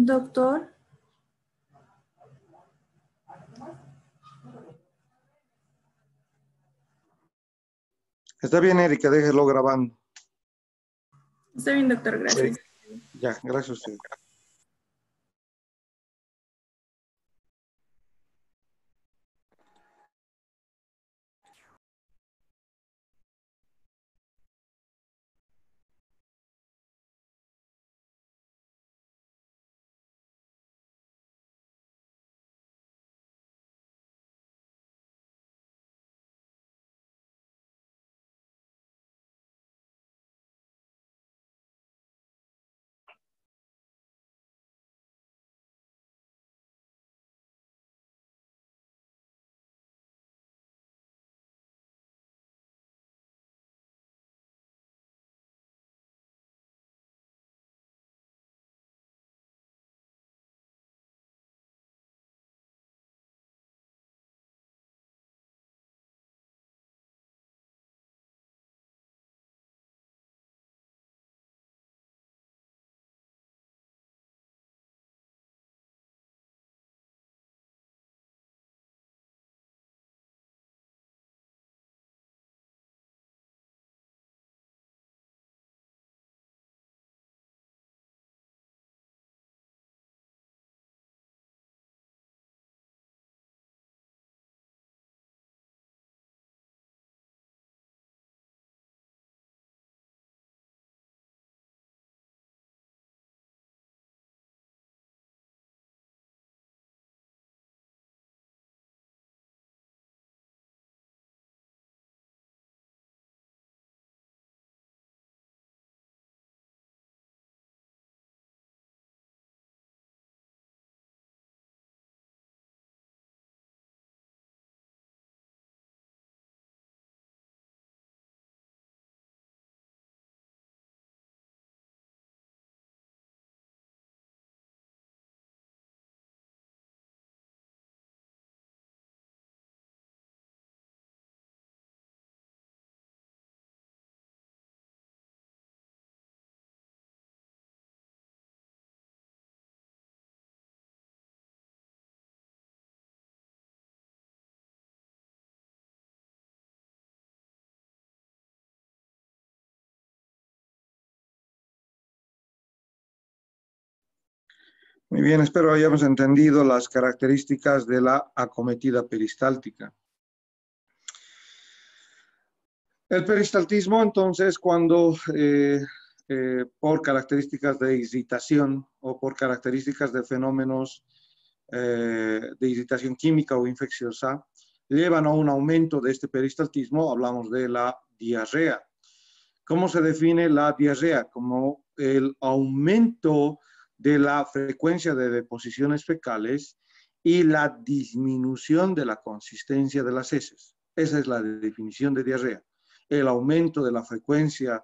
Doctor. Está bien, Erika, déjelo grabando. Está bien, doctor, gracias. Pues, ya, gracias a usted. Muy bien, espero hayamos entendido las características de la acometida peristáltica. El peristaltismo, entonces, cuando eh, eh, por características de excitación o por características de fenómenos eh, de excitación química o infecciosa, llevan a un aumento de este peristaltismo, hablamos de la diarrea. ¿Cómo se define la diarrea? Como el aumento de la frecuencia de deposiciones fecales y la disminución de la consistencia de las heces. Esa es la definición de diarrea. El aumento de la frecuencia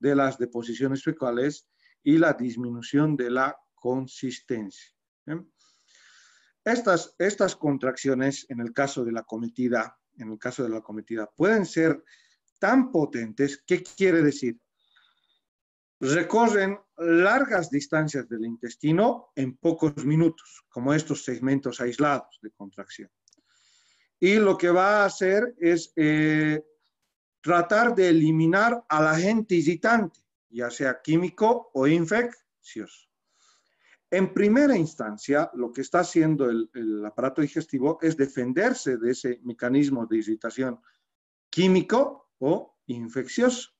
de las deposiciones fecales y la disminución de la consistencia. Estas, estas contracciones, en el caso de la cometida, en el caso de la cometida, pueden ser tan potentes, ¿qué quiere decir? recorren largas distancias del intestino en pocos minutos, como estos segmentos aislados de contracción. Y lo que va a hacer es eh, tratar de eliminar al agente irritante, ya sea químico o infeccioso. En primera instancia, lo que está haciendo el aparato digestivo es defenderse de ese mecanismo de irritación químico o infeccioso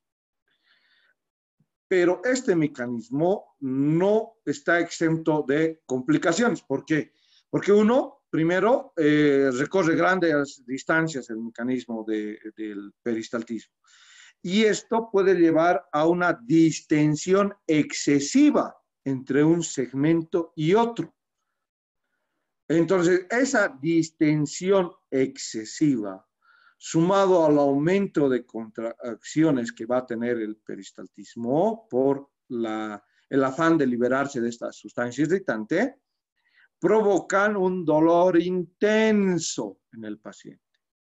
pero este mecanismo no está exento de complicaciones. ¿Por qué? Porque uno, primero, eh, recorre grandes distancias el mecanismo del peristaltismo. Y esto puede llevar a una distensión excesiva entre un segmento y otro. Entonces, esa distensión excesiva sumado al aumento de contracciones que va a tener el peristaltismo por el afán de liberarse de esta sustancia irritante, provocan un dolor intenso en el paciente.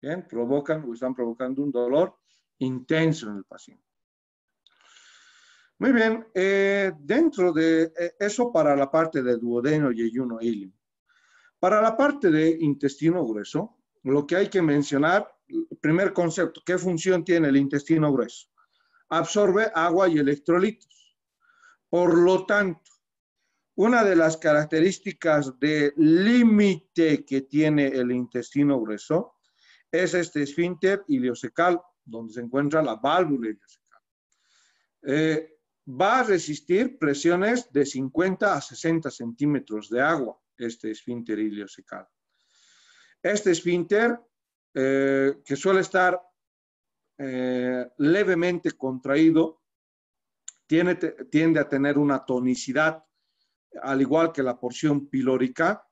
¿Bien? Provocan o están provocando un dolor intenso en el paciente. Muy bien, eh, dentro de eh, eso para la parte de duodeno, y ayuno ilium. Para la parte de intestino grueso, lo que hay que mencionar primer concepto, ¿qué función tiene el intestino grueso? Absorbe agua y electrolitos. Por lo tanto, una de las características de límite que tiene el intestino grueso es este esfínter iliocecal, donde se encuentra la válvula iliocecal. Eh, va a resistir presiones de 50 a 60 centímetros de agua, este esfínter iliocecal. Este esfínter eh, que suele estar eh, levemente contraído, tiene, tiende a tener una tonicidad, al igual que la porción pilórica,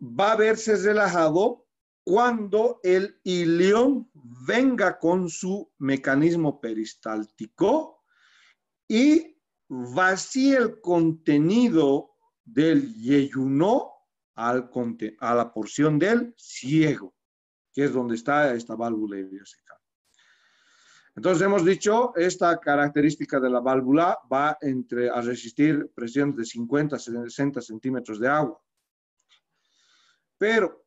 va a verse relajado cuando el ileón venga con su mecanismo peristáltico y vacíe el contenido del yeyuno a la porción del ciego, que es donde está esta válvula idiosincrática. Entonces hemos dicho, esta característica de la válvula va entre, a resistir presiones de 50 a 60 centímetros de agua. Pero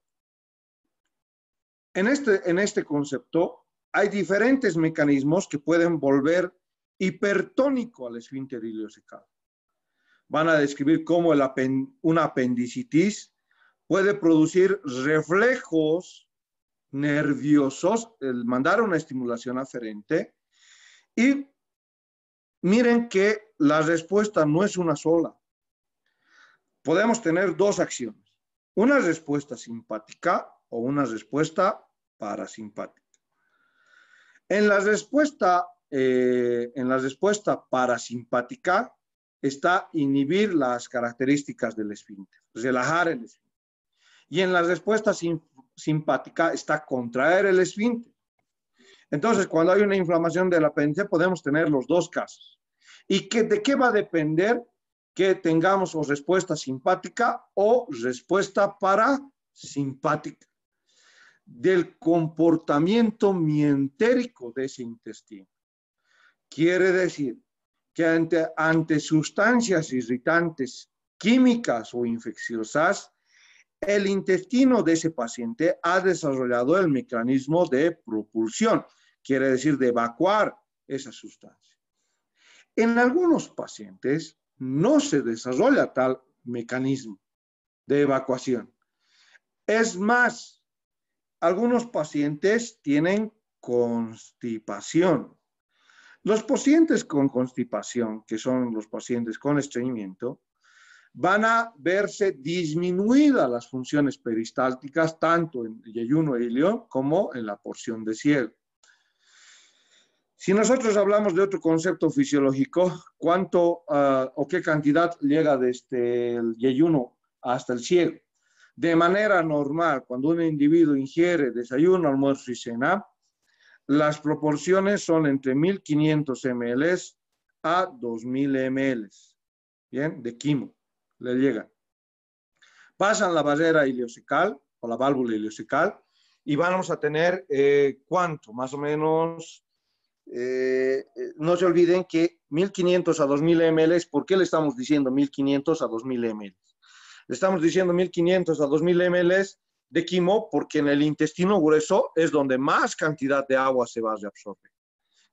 en este, en este concepto hay diferentes mecanismos que pueden volver hipertónico al esfínter iliocecal. Van a describir cómo una apendicitis puede producir reflejos nerviosos, el mandar una estimulación aferente. Y miren que la respuesta no es una sola. Podemos tener dos acciones, una respuesta simpática o una respuesta parasimpática. En la respuesta, eh, en la respuesta parasimpática está inhibir las características del esfínter, relajar el esfínter. Y en la respuesta simpática está contraer el esfínter. Entonces, cuando hay una inflamación de la apéndice, podemos tener los dos casos. ¿Y que, de qué va a depender que tengamos o respuesta simpática o respuesta parasimpática? Del comportamiento mientérico de ese intestino. Quiere decir que ante, ante sustancias irritantes químicas o infecciosas, el intestino de ese paciente ha desarrollado el mecanismo de propulsión, quiere decir, de evacuar esa sustancia. En algunos pacientes no se desarrolla tal mecanismo de evacuación. Es más, algunos pacientes tienen constipación. Los pacientes con constipación, que son los pacientes con estreñimiento, van a verse disminuidas las funciones peristálticas tanto en yeyuno e ilión como en la porción de ciego. Si nosotros hablamos de otro concepto fisiológico, cuánto ah, o qué cantidad llega desde el yeyuno hasta el ciego. De manera normal, cuando un individuo ingiere desayuno, almuerzo y cena, las proporciones son entre 1500 ml a 2000 ml, De quimo le llega. Pasan la barrera iliosical o la válvula iliosical y vamos a tener eh, cuánto, más o menos, eh, eh, no se olviden que 1500 a 2000 ml, ¿por qué le estamos diciendo 1500 a 2000 ml? Le estamos diciendo 1500 a 2000 ml de quimo porque en el intestino grueso es donde más cantidad de agua se va a reabsorber.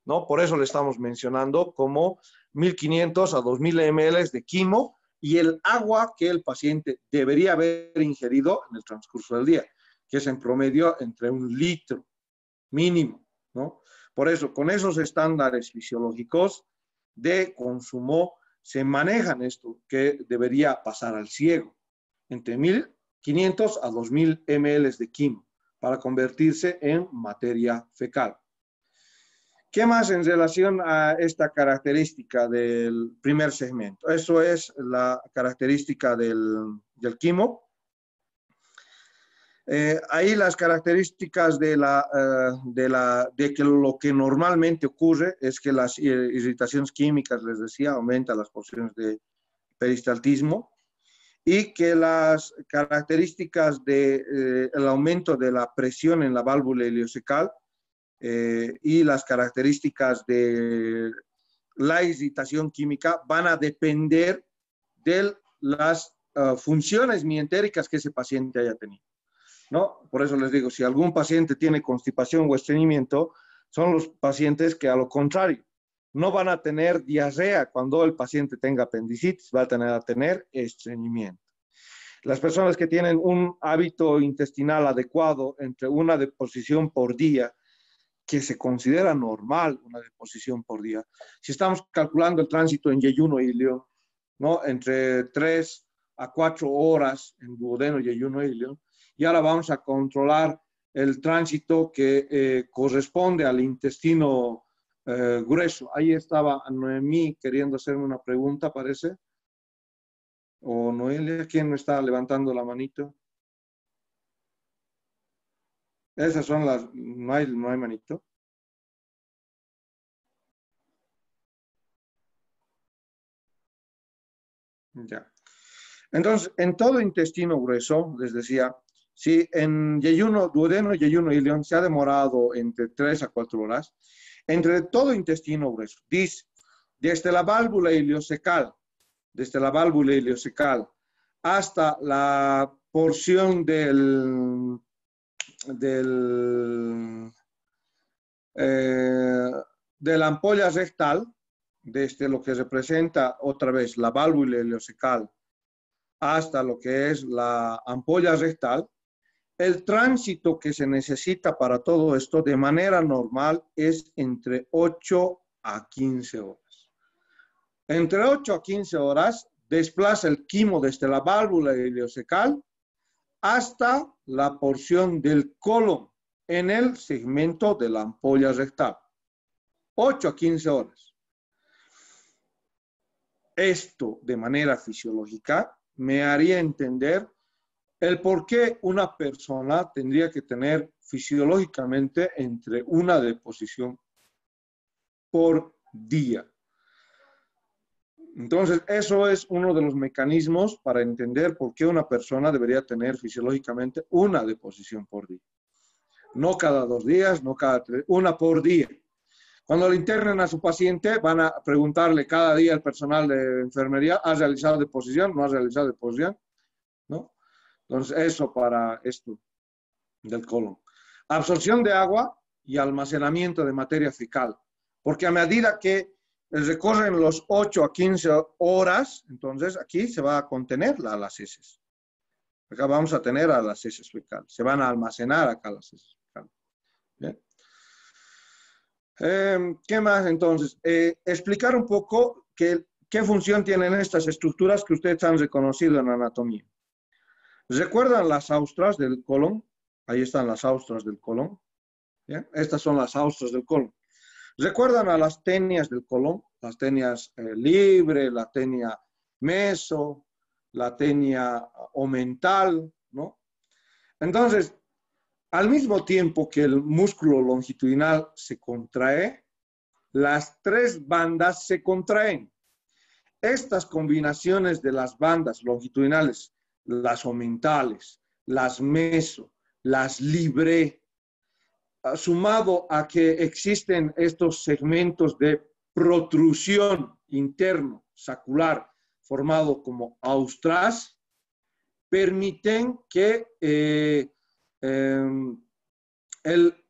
¿no? Por eso le estamos mencionando como 1500 a 2000 ml de quimo y el agua que el paciente debería haber ingerido en el transcurso del día, que es en promedio entre un litro mínimo, ¿no? Por eso, con esos estándares fisiológicos de consumo se manejan esto que debería pasar al ciego, entre 1.500 a 2.000 ml de quimo para convertirse en materia fecal. ¿Qué más en relación a esta característica del primer segmento? Eso es la característica del, del quimo. Eh, ahí las características eh, de, la, de, que lo que normalmente ocurre es que las irritaciones químicas, les decía, aumentan las porciones de peristaltismo y que las características del de, eh, aumento de la presión en la válvula iliocecal eh, y las características de la excitación química van a depender de las ah, funciones mientéricas que ese paciente haya tenido. ¿no? Por eso les digo, si algún paciente tiene constipación o estreñimiento, son los pacientes que a lo contrario no van a tener diarrea cuando el paciente tenga apendicitis, van a tener, a tener estreñimiento. Las personas que tienen un hábito intestinal adecuado entre una deposición por día que se considera normal una deposición por día. Si estamos calculando el tránsito en Yeyuno y ¿no? entre 3 a 4 horas en Duodeno, Yeyuno y e León, y ahora vamos a controlar el tránsito que eh, corresponde al intestino eh, grueso. Ahí estaba Noemí queriendo hacerme una pregunta, parece. O Noelia, ¿quién no está levantando la manito? Esas son las, no hay, no hay manito. Ya. Entonces, en todo intestino grueso, les decía, si en yeyuno, duodeno, yeyuno y león se ha demorado entre 3 a 4 horas, entre todo intestino grueso, dice, desde la válvula iliocecal, desde la válvula iliocecal hasta la porción del eh, de la ampolla rectal, desde este, lo que representa otra vez la válvula ileocecal hasta lo que es la ampolla rectal, el tránsito que se necesita para todo esto de manera normal es entre 8 a 15 horas. Entre 8 a 15 horas desplaza el quimo desde la válvula ileocecal hasta la porción del colon en el segmento de la ampolla rectal. 8 a 15 horas. Esto de manera fisiológica me haría entender el por qué una persona tendría que tener fisiológicamente entre una deposición por día. Entonces, eso es uno de los mecanismos para entender por qué una persona debería tener fisiológicamente una deposición por día. No cada dos días, no cada tres, una por día. Cuando le internan a su paciente, van a preguntarle cada día al personal de enfermería, ¿has realizado deposición? ¿No has realizado deposición? ¿No? Entonces, eso para esto del colon. Absorción de agua y almacenamiento de materia fecal. Porque a medida que recorren los 8 a 15 horas, entonces aquí se va a contener la, las heces. Acá vamos a tener a las heces fecales. Se van a almacenar acá las heces fecales. Em, ¿Qué más entonces? Eh, explicar un poco qué función tienen estas estructuras que ustedes han reconocido en anatomía. ¿Recuerdan las austras del colon? Ahí están las austras del colon. Estas son las austras del colon. ¿Recuerdan a las tenias del colon, Las tenias eh, libre, la tenia meso, la tenia eh, omental, ¿no? Entonces, al mismo tiempo que el músculo longitudinal se contrae, las tres bandas se contraen. Estas combinaciones de las bandas longitudinales, las omentales, las meso, las libre, Ah, sumado a que existen estos segmentos de protrusión interno sacular formado como austras, permiten que eh, em,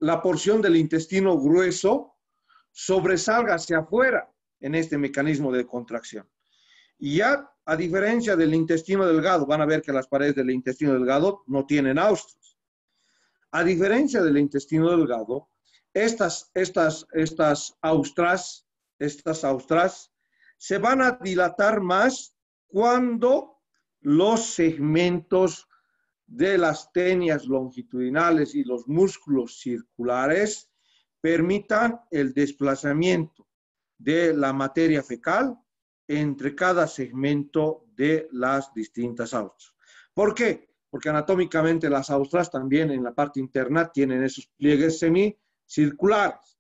la porción del intestino grueso sobresalga hacia afuera en este mecanismo de contracción. Y ya, a diferencia del intestino delgado, van a ver que las paredes del intestino delgado no tienen austras. A diferencia del intestino delgado, estas, estas, estas austras, estas austras, se van a dilatar más cuando los segmentos de las tenias longitudinales y los músculos circulares permitan el desplazamiento de la materia fecal entre cada segmento de las distintas austras. ¿Por qué? porque anatómicamente las austras también en la parte interna tienen esos pliegues semicirculares.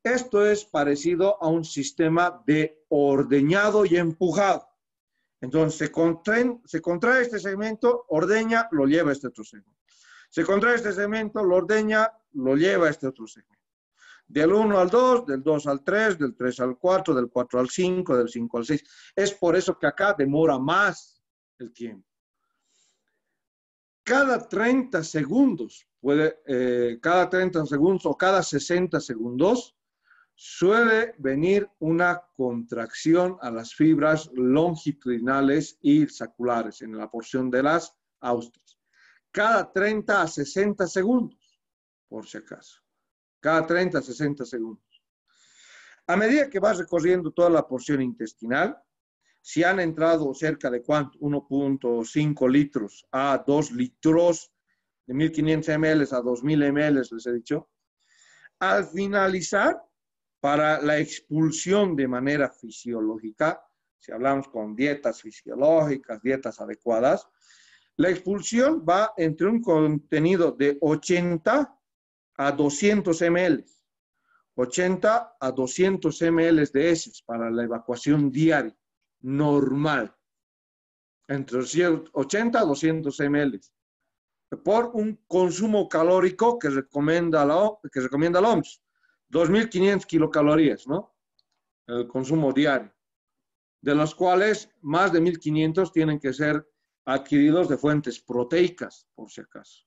Esto es parecido a un sistema de ordeñado y empujado. Entonces, se, se contrae este segmento, ordeña, lo lleva este otro segmento. Se contrae este segmento, lo ordeña, lo lleva a este otro segmento. Del 1 al 2, del 2 al 3, del 3 al 4, del 4 al 5, del 5 al 6. Es por eso que acá demora más el tiempo cada 30 segundos, puede, eh, cada 30 segundos o cada 60 segundos, suele venir una contracción a las fibras longitudinales y saculares en la porción de las austras. Cada 30 a 60 segundos, por si acaso. Cada 30 a 60 segundos. A medida que vas recorriendo toda la porción intestinal, si han entrado cerca de cuánto, 1.5 litros a 2 litros, de 1500 ml a 2000 ml, les he dicho, al finalizar, para la expulsión de manera fisiológica, si hablamos con dietas fisiológicas, dietas adecuadas, la expulsión va entre un contenido de 80 a 200 ml, 80 a 200 ml de heces para la evacuación diaria normal, entre 80 a 200 ml, por un consumo calórico que recomienda la, que recomienda la OMS, 2.500 kilocalorías, ¿no? El consumo diario, de los cuales más de 1.500 tienen que ser adquiridos de fuentes proteicas, por si acaso.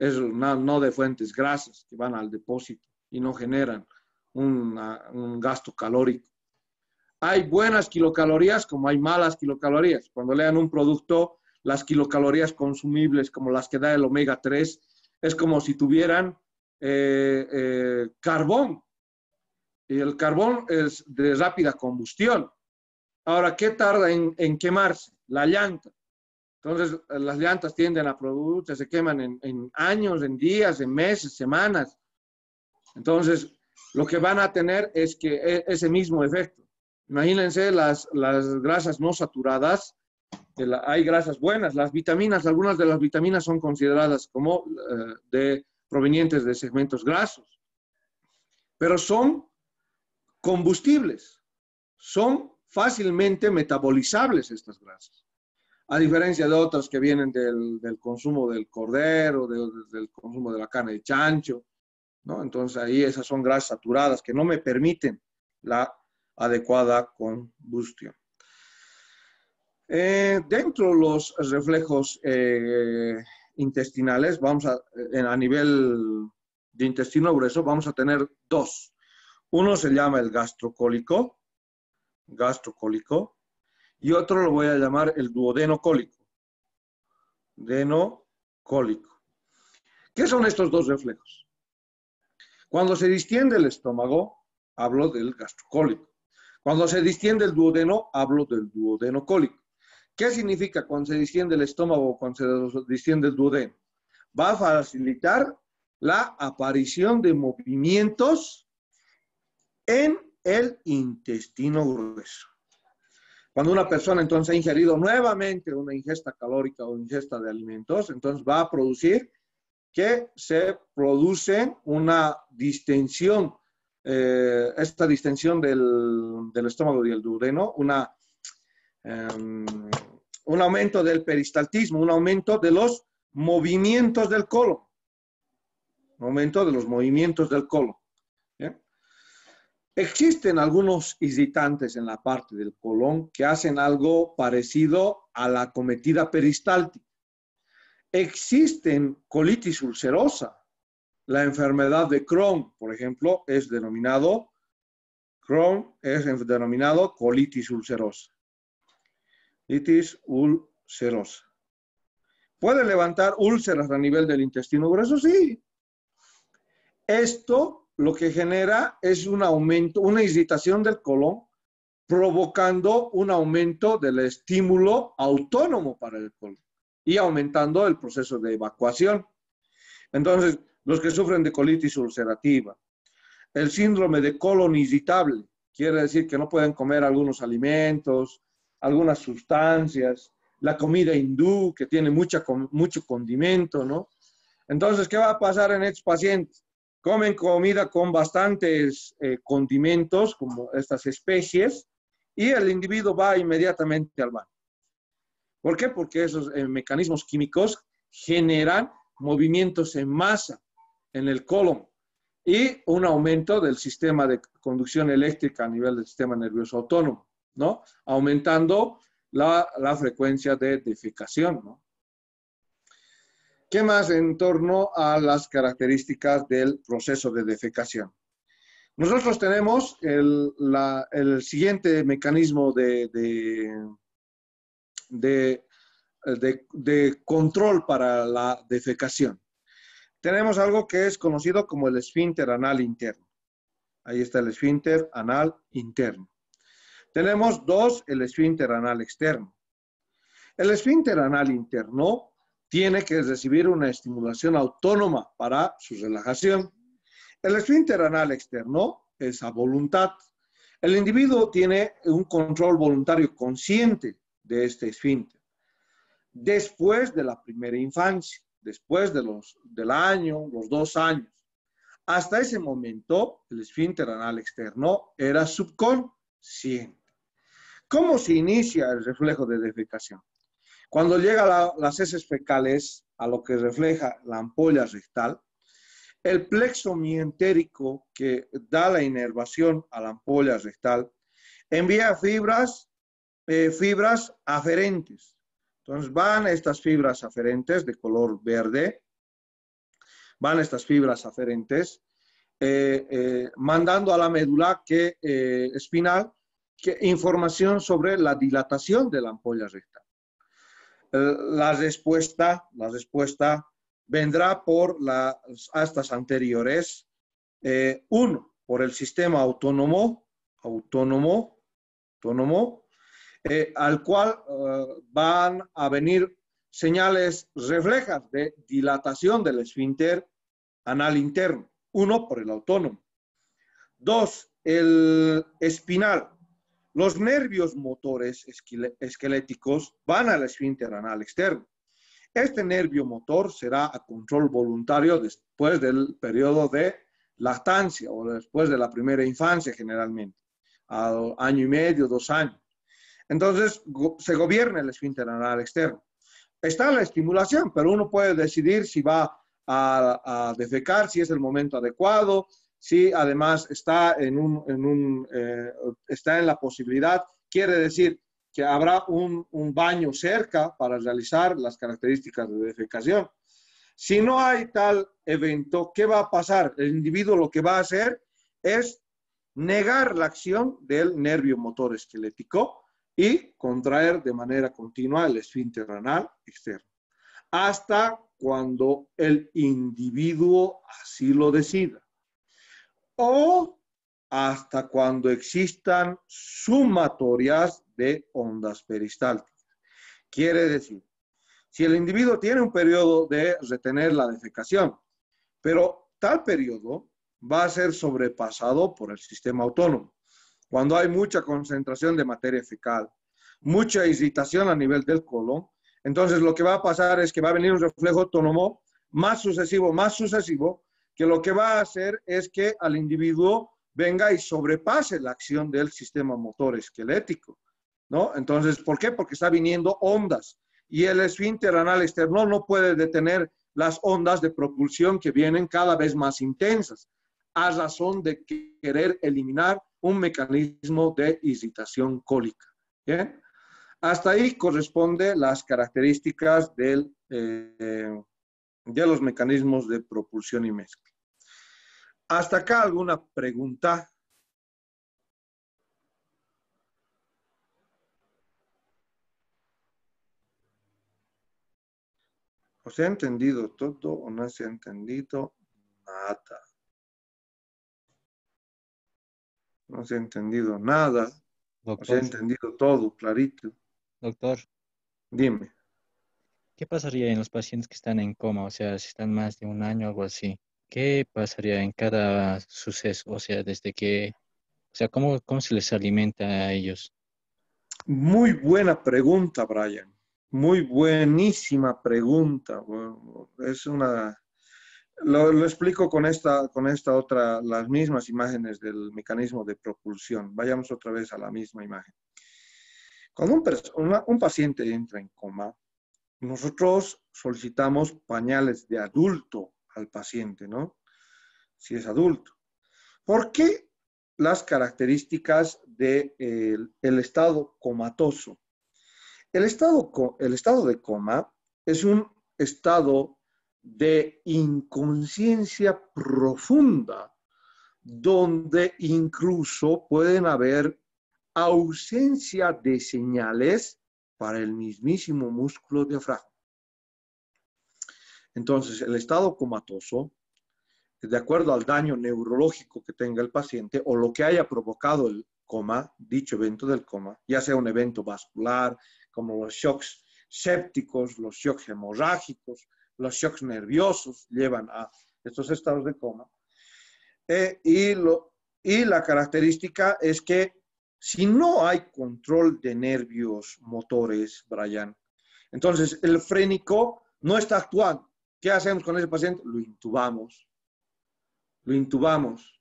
no de fuentes grasas que van al depósito y no generan un gasto calórico hay buenas kilocalorías como hay malas kilocalorías. Cuando lean un producto, las kilocalorías consumibles, como las que da el omega 3, es como si tuvieran eh, eh, carbón. Y el carbón es de rápida combustión. Ahora, ¿qué tarda en, quemarse? La llanta. Entonces, las llantas tienden a producirse, se queman en, en años, en días, en meses, semanas. Entonces, lo que van a tener es que e, ese mismo efecto Imagínense las, las grasas no saturadas, hay grasas buenas, las vitaminas, algunas de las vitaminas son consideradas como eh, de, provenientes de segmentos grasos, pero son combustibles, son fácilmente metabolizables estas grasas, a diferencia de otras que vienen del, del consumo del cordero, del consumo de la carne de chancho, ¿no? Entonces ahí esas son grasas saturadas que no me permiten la adecuada combustión. Eh, dentro de los reflejos eh, intestinales, vamos a, nivel de intestino grueso, vamos a tener dos. Uno se llama el gastrocólico, gastrocólico, y otro lo voy a llamar el duodenocólico, denocólico. ¿Qué son estos dos reflejos? Cuando se distiende el estómago, hablo del gastrocólico. Cuando se distiende el duodeno, hablo del duodeno cólico. ¿Qué significa cuando se distiende el estómago, o cuando se distiende el duodeno? Va a facilitar la aparición de movimientos en el intestino grueso. Cuando una persona entonces ha ingerido nuevamente una ingesta calórica o ingesta de alimentos, entonces va a producir que se produce una distensión eh, esta distensión del, estómago y el duodeno, una, em, un aumento del peristaltismo, un aumento de los movimientos del colon. Un aumento de los movimientos del colon. Existen algunos irritantes en la parte del colon que hacen algo parecido a la cometida peristáltica. Existen colitis ulcerosa, la enfermedad de Crohn, por ejemplo, es denominado Crohn es denominado colitis ulcerosa. Colitis ulcerosa. ¿Puede levantar úlceras a nivel del intestino grueso? Sí. Esto lo que genera es un aumento, una irritación del colon, provocando un aumento del estímulo autónomo para el colon y aumentando el proceso de evacuación. Entonces, los que sufren de colitis ulcerativa. El síndrome de colon irritable, quiere decir que no pueden comer algunos alimentos, algunas sustancias, la comida hindú que tiene mucha, mucho condimento, ¿no? Entonces, ¿qué va a pasar en estos pacientes? Comen comida con bastantes eh, condimentos, como estas especies, y el individuo va inmediatamente al baño. ¿Por qué? Porque esos eh, mecanismos químicos generan movimientos en masa en el colon y un aumento del sistema de conducción eléctrica a nivel del sistema nervioso autónomo, ¿no? Aumentando la, frecuencia de defecación, ¿Qué más en torno a las características del proceso de defecación? Nosotros tenemos el, siguiente mecanismo de, de, control para la defecación tenemos algo que es conocido como el esfínter anal interno. Ahí está el esfínter anal interno. Tenemos dos, el esfínter anal externo. El esfínter anal interno tiene que recibir una estimulación autónoma para su relajación. El esfínter anal externo es a voluntad. El individuo tiene un control voluntario consciente de este esfínter después de la primera infancia después del año, los dos años. Hasta ese momento, el esfínter anal externo era subconsciente. ¿Cómo se inicia el reflejo de defecación? Cuando llegan las heces fecales a lo que refleja la ampolla rectal, el plexo mientérico que da la inervación a la ampolla rectal envía fibras, eh, fibras aferentes entonces van estas fibras aferentes de color verde, van estas fibras aferentes, eh, eh, mandando a la médula eh, espinal información sobre la dilatación de la ampolla recta. La respuesta, la respuesta vendrá por las astas anteriores. uno, por el sistema autónomo, autónomo, autónomo, eh, al cual eh, van a venir señales reflejas de dilatación del esfínter anal interno. Uno, por el autónomo. Dos, el espinal. Los nervios motores esqueléticos van al esfínter anal externo. Este nervio motor será a control voluntario después del periodo de lactancia o después de la primera infancia generalmente, al año y medio, dos años. Entonces, se gobierna el esfínter anal externo. Está la estimulación, pero uno puede decidir si va a, defecar, si es el momento adecuado, si además está en, eh, está en la posibilidad, quiere decir que habrá un, un baño cerca para realizar las características de defecación. Si no hay tal evento, ¿qué va a pasar? El individuo lo que va a hacer es negar la acción del nervio motor esquelético y contraer de manera continua el esfínter anal externo, hasta cuando el individuo así lo decida, o hasta cuando existan sumatorias de ondas peristálticas. Quiere decir, si el individuo tiene un periodo de retener la defecación, pero tal periodo va a ser sobrepasado por el sistema autónomo cuando hay mucha concentración de materia fecal, mucha irritación a nivel del colon, entonces lo que va a pasar es que va a venir un reflejo autónomo más sucesivo, más sucesivo, que lo que va a hacer es que al individuo venga y sobrepase la acción del sistema motor esquelético, ¿no? Entonces, ¿por qué? Porque está viniendo ondas y el esfínter anal externo no puede detener las ondas de propulsión que vienen cada vez más intensas, a razón de querer eliminar un mecanismo de excitación cólica. Hasta ahí corresponde las características eh, de los mecanismos de propulsión y mezcla. Hasta acá alguna pregunta. ¿O se ha entendido todo o no se ha entendido nada? no se ha entendido nada, Doctor. no se ha entendido todo clarito. Doctor. Dime. ¿Qué pasaría en los pacientes que están en coma? O sea, si están más de un año o algo así. ¿Qué pasaría en cada suceso? O sea, desde que... O sea, ¿cómo, cómo se les alimenta a ellos? Muy buena pregunta, Brian. Muy buenísima pregunta. es una lo, explico con esta, con esta otra, las mismas imágenes del mecanismo de propulsión. Vayamos otra vez a la misma imagen. Cuando un, un paciente entra en coma, nosotros solicitamos pañales de adulto al paciente, ¿no? Si es adulto. ¿Por qué las características del de, el estado comatoso? El estado, el estado de coma es un estado de inconsciencia profunda, donde incluso pueden haber ausencia de señales para el mismísimo músculo diafragma. Entonces, el estado comatoso, de acuerdo al daño neurológico que tenga el paciente o lo que haya provocado el coma, dicho evento del coma, ya sea un evento vascular, como los shocks sépticos, los shocks hemorrágicos, los shocks nerviosos llevan a estos estados de coma. Eh, y, lo, y la característica es que si no hay control de nervios motores, Brian, entonces el frénico no está actuando. ¿Qué hacemos con ese paciente? Lo intubamos. Lo intubamos.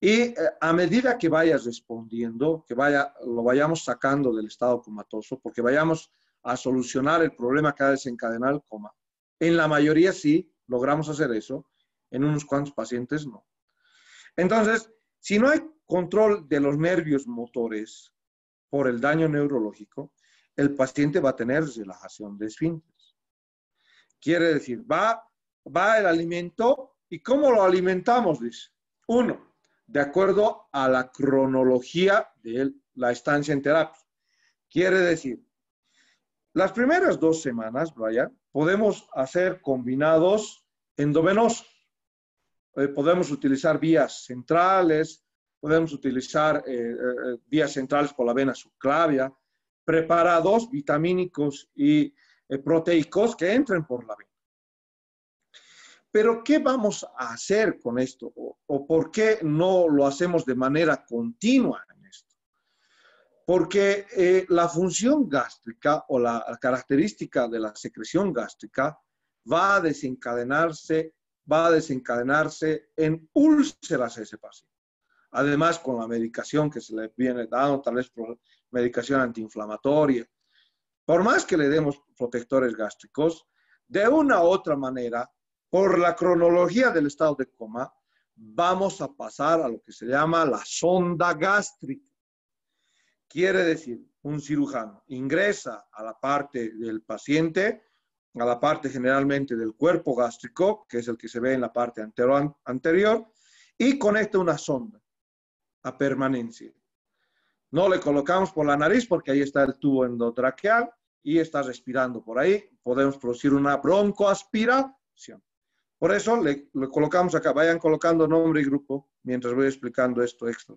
Y eh, a medida que vayas respondiendo, que vaya, lo vayamos sacando del estado comatoso, porque vayamos a solucionar el problema que ha desencadenado el coma, en la mayoría sí, logramos hacer eso. En unos cuantos pacientes no. Entonces, si no hay control de los nervios motores por el daño neurológico, el paciente va a tener relajación de esfínteres. Quiere decir, va, va el alimento y cómo lo alimentamos, dice. Uno, de acuerdo a la cronología de la estancia en terapia. Quiere decir, las primeras dos semanas, Brian, podemos hacer combinados endovenosos. Eh, podemos utilizar vías centrales, podemos utilizar eh, eh, vías centrales por la vena subclavia, preparados vitamínicos y proteicos que entren por la vena. Pero, ¿qué vamos a hacer con esto? o por qué no lo hacemos de manera continua? porque eh, la función gástrica o la característica de la secreción gástrica va a desencadenarse, va a desencadenarse en úlceras a ese paciente. Además, con la medicación que se le viene dando, tal vez por medicación antiinflamatoria, por más que le demos protectores gástricos, de una u otra manera, por la cronología del estado de coma, vamos a pasar a lo que se llama la sonda gástrica Quiere decir, un cirujano ingresa a la parte del paciente, a la parte generalmente del cuerpo gástrico, que es el que se ve en la parte anterior, y conecta una sonda a permanencia. No le colocamos por la nariz porque ahí está el tubo endotraqueal y está respirando por ahí. Podemos producir una broncoaspiración. Por eso le, le colocamos acá. Vayan colocando nombre y grupo mientras voy explicando esto extra.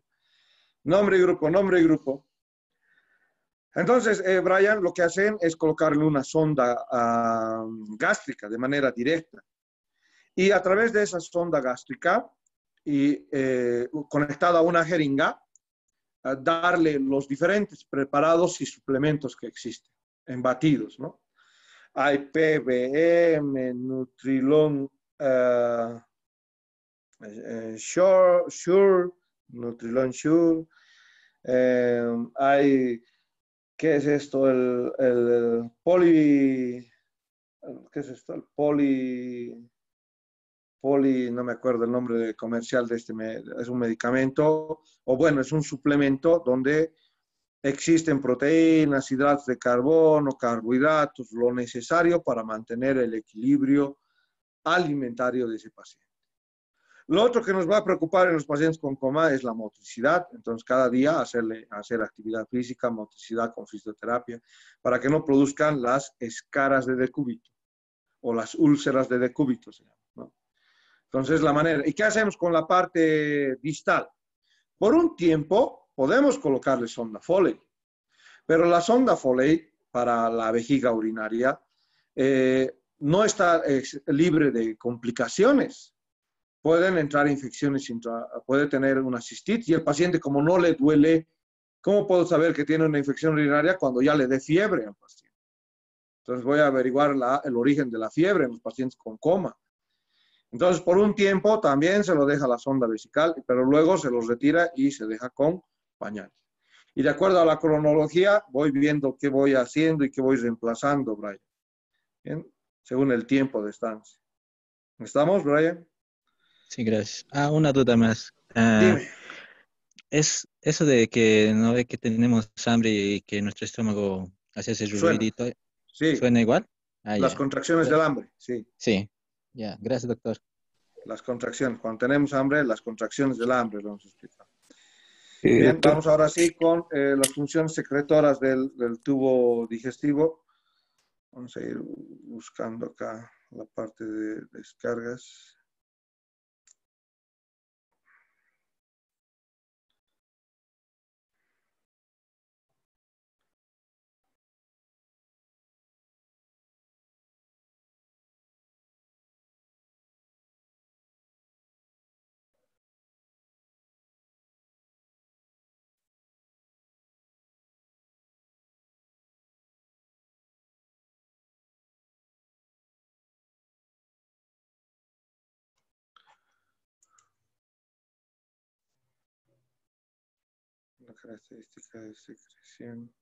Nombre y grupo, nombre y grupo. Entonces, eh, Brian, lo que hacen es colocarle una sonda ah, gástrica de manera directa. Y a través de esa sonda gástrica y eh, conectada a una jeringa, ah, darle los diferentes preparados y suplementos que existen en batidos, ¿no? Hay PBM, Nutrilon, ah, eh, Sure, Sure, Nutrilon Sure, hay ¿Qué es esto? El, poli... ¿Qué es esto? El poli... Poli, no me acuerdo el nombre comercial de este, es un medicamento, o bueno, es un suplemento donde existen proteínas, hidratos de carbono, carbohidratos, lo necesario para mantener el equilibrio alimentario de ese paciente. Lo otro que nos va a preocupar en los pacientes con coma es la motricidad, entonces cada día hacerle, hacer actividad física, motricidad con fisioterapia, para que no produzcan las escaras de decúbito o las úlceras de decúbito. Entonces la manera, ¿y qué hacemos con la parte distal? Por un tiempo podemos colocarle sonda Foley, pero la sonda Foley para la vejiga urinaria eh, no está eh, libre de complicaciones pueden entrar infecciones, puede tener una cistitis y el paciente como no le duele, ¿cómo puedo saber que tiene una infección urinaria cuando ya le dé fiebre al paciente? Entonces voy a averiguar el origen de la fiebre en los pacientes con coma. Entonces, por un tiempo también se lo deja la sonda vesical, pero luego se los retira y se deja con pañales. Y de acuerdo a la cronología, voy viendo qué voy haciendo y qué voy reemplazando, Brian. Según el tiempo de estancia. ¿Estamos, Brian? Sí, gracias. Ah, una duda más. Ah, Dime. Es eso de que no ve que tenemos hambre y que nuestro estómago hace ese ruidito. ¿eh? Sí. ¿Suena igual? Ah, las contracciones del hambre, sí. Sí. Ya, gracias, doctor. Las contracciones. Cuando tenemos hambre, las contracciones del hambre, lo hemos explicado. Bien, vamos ahora sí con eh, las funciones secretoras del, del tubo digestivo. Vamos a ir buscando acá la parte de descargas. características característica de secreción.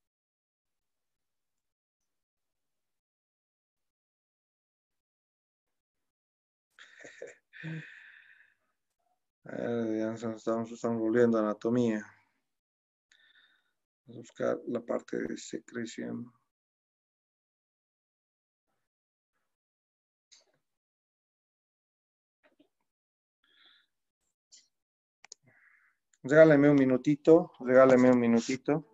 estamos, estamos volviendo a anatomía. Vamos a buscar la parte de secreción. regálame un minutito, regálame un minutito.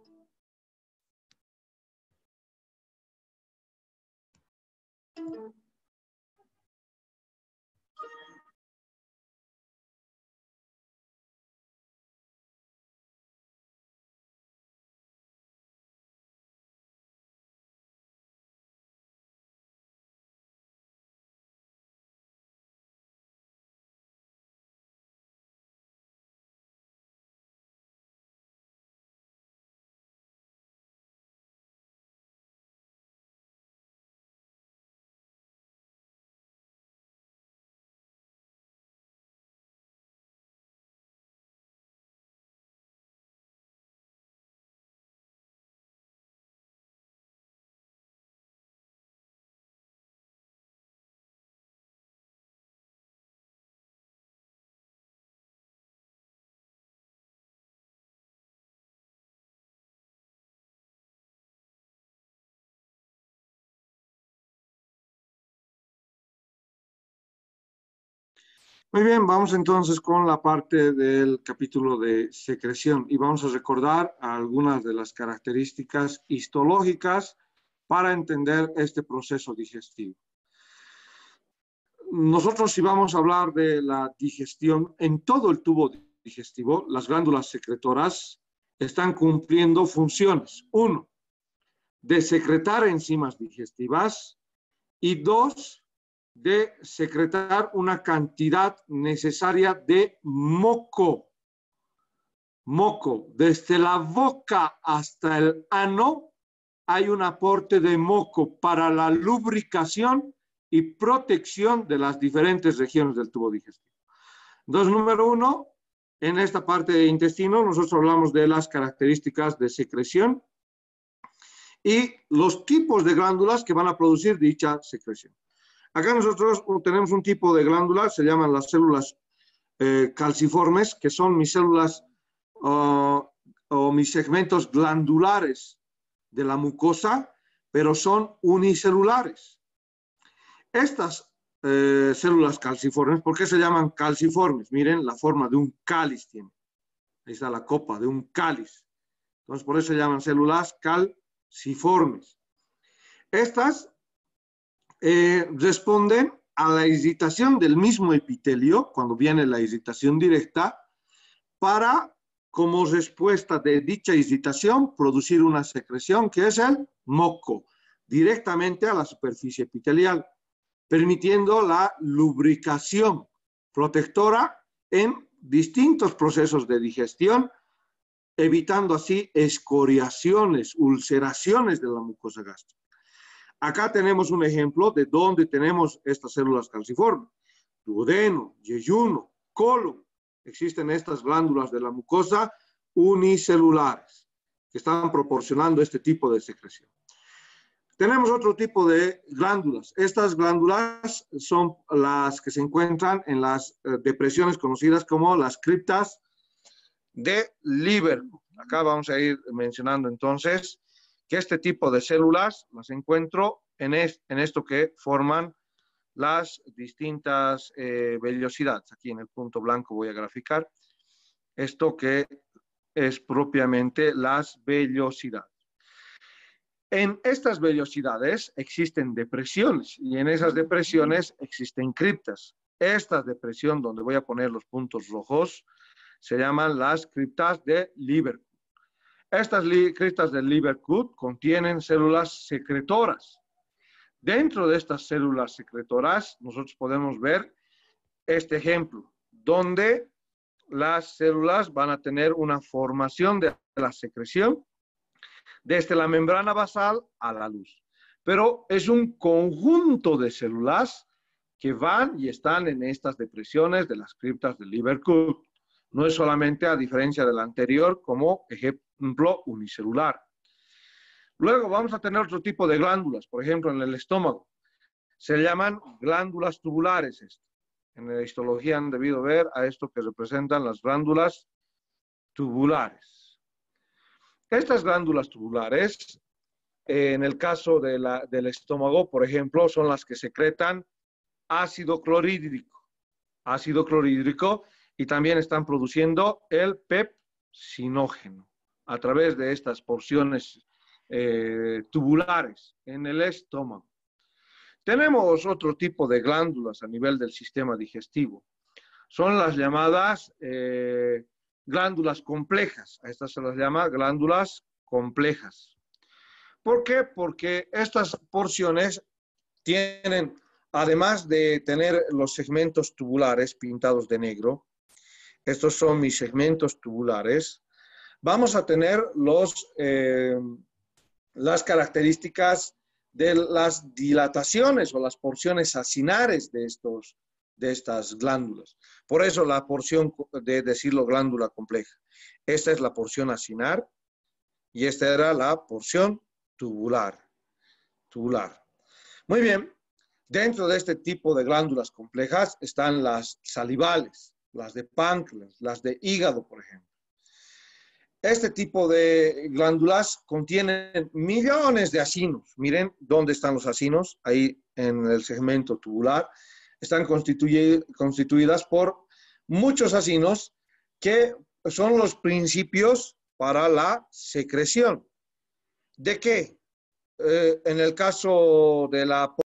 Muy bien, vamos entonces con la parte del capítulo de secreción y vamos a recordar algunas de las características histológicas para entender este proceso digestivo. Nosotros si vamos a hablar de la digestión en todo el tubo digestivo, las glándulas secretoras están cumpliendo funciones. Uno, de secretar enzimas digestivas y dos, de secretar una cantidad necesaria de moco. Moco. Desde la boca hasta el ano hay un aporte de moco para la lubricación y protección de las diferentes regiones del tubo digestivo. Entonces, número uno, en esta parte de intestino nosotros hablamos de las características de secreción y los tipos de glándulas que van a producir dicha secreción. Acá nosotros tenemos un tipo de glándula, se llaman las células eh, calciformes, que son mis células o mis segmentos glandulares de la mucosa, pero son unicelulares. Estas eh, células calciformes, ¿por qué se llaman calciformes? Miren la forma de un cáliz tiene. Ahí está la copa de un cáliz. Entonces, por eso se llaman células calciformes. Estas eh, responden a la excitación del mismo epitelio, cuando viene la excitación directa, para, como respuesta de dicha excitación, producir una secreción que es el moco, directamente a la superficie epitelial, permitiendo la lubricación protectora en distintos procesos de digestión, evitando así escoriaciones, ulceraciones de la mucosa gástrica. Acá tenemos un ejemplo de dónde tenemos estas células calciformes. Duodeno, yeyuno, colon. Existen estas glándulas de la mucosa unicelulares que están proporcionando este tipo de secreción. Tenemos otro tipo de glándulas. Estas glándulas son las que se encuentran en las eh, depresiones conocidas como las criptas de Liverpool. Acá vamos a ir mencionando entonces que este tipo de células las encuentro en, esto que forman las distintas eh, vellosidades. Aquí en el punto blanco voy a graficar esto que es propiamente las vellosidades. En estas vellosidades existen depresiones y en esas depresiones existen criptas. Esta depresión, donde voy a poner los puntos rojos, se llaman las criptas de Liverpool. Estas criptas del Livercut contienen células secretoras. Dentro de estas células secretoras, nosotros podemos ver este ejemplo, donde las células van a tener una formación de la secreción desde la membrana basal a la luz. Pero es un conjunto de células que van y están en estas depresiones de las criptas del Livercut. No es solamente a diferencia del anterior como ejemplo unicelular. Luego vamos a tener otro tipo de glándulas, por ejemplo, en el estómago. Se llaman glándulas tubulares. En la histología han debido ver a esto que representan las glándulas tubulares. Estas glándulas tubulares, eh, en el caso del estómago, por ejemplo, son las que secretan ácido clorhídrico. Ácido clorhídrico y también están produciendo el pepsinógeno a través de estas porciones eh, tubulares en el estómago. Tenemos otro tipo de glándulas a nivel del sistema digestivo. Son las llamadas eh, glándulas complejas. A estas se las llama glándulas complejas. ¿Por qué? Porque estas porciones tienen, además de tener los segmentos tubulares pintados de negro, estos son mis segmentos tubulares, vamos a tener los, eh, las características de las dilataciones o las porciones acinares de, estos, de estas glándulas. Por eso la porción de decirlo glándula compleja. Esta es la porción acinar y esta era la porción tubular. tubular. Muy bien, dentro de este tipo de glándulas complejas están las salivales, las de páncreas, las de hígado, por ejemplo. Este tipo de glándulas contienen millones de acinos. Miren dónde están los acinos, ahí en el segmento tubular. Están constituidas por muchos acinos que son los principios para la secreción. ¿De qué? Eh, en el caso de la